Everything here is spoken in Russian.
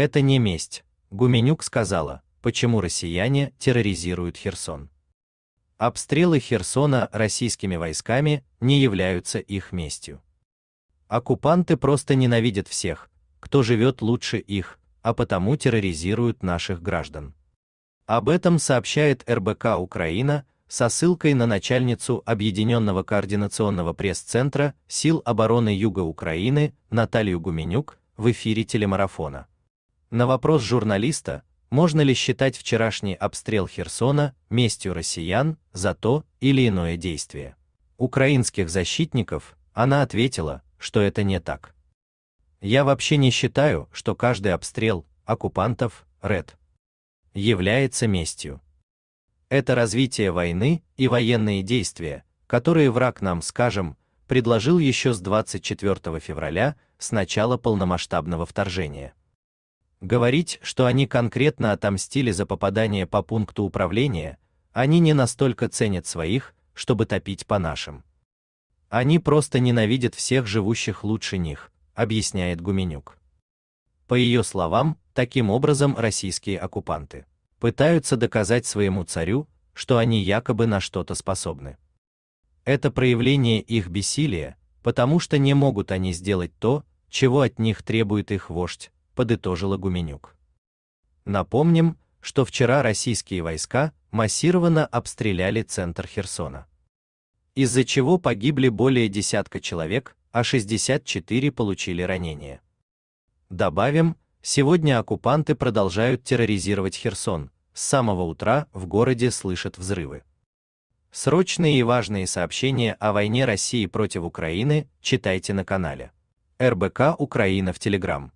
Это не месть, Гуменюк сказала, почему россияне терроризируют Херсон. Обстрелы Херсона российскими войсками не являются их местью. Оккупанты просто ненавидят всех, кто живет лучше их, а потому терроризируют наших граждан. Об этом сообщает РБК Украина со ссылкой на начальницу Объединенного координационного пресс-центра сил обороны Юга Украины Наталью Гуменюк в эфире телемарафона. На вопрос журналиста, можно ли считать вчерашний обстрел Херсона местью россиян за то или иное действие украинских защитников, она ответила, что это не так. Я вообще не считаю, что каждый обстрел оккупантов РЭД является местью. Это развитие войны и военные действия, которые враг нам, скажем, предложил еще с 24 февраля с начала полномасштабного вторжения. Говорить, что они конкретно отомстили за попадание по пункту управления, они не настолько ценят своих, чтобы топить по нашим. Они просто ненавидят всех живущих лучше них, объясняет Гуменюк. По ее словам, таким образом российские оккупанты пытаются доказать своему царю, что они якобы на что-то способны. Это проявление их бессилия, потому что не могут они сделать то, чего от них требует их вождь, подытожила Гуменюк. Напомним, что вчера российские войска массированно обстреляли центр Херсона. Из-за чего погибли более десятка человек, а 64 получили ранения. Добавим, сегодня оккупанты продолжают терроризировать Херсон. С самого утра в городе слышат взрывы. Срочные и важные сообщения о войне России против Украины читайте на канале РБК Украина в Телеграм.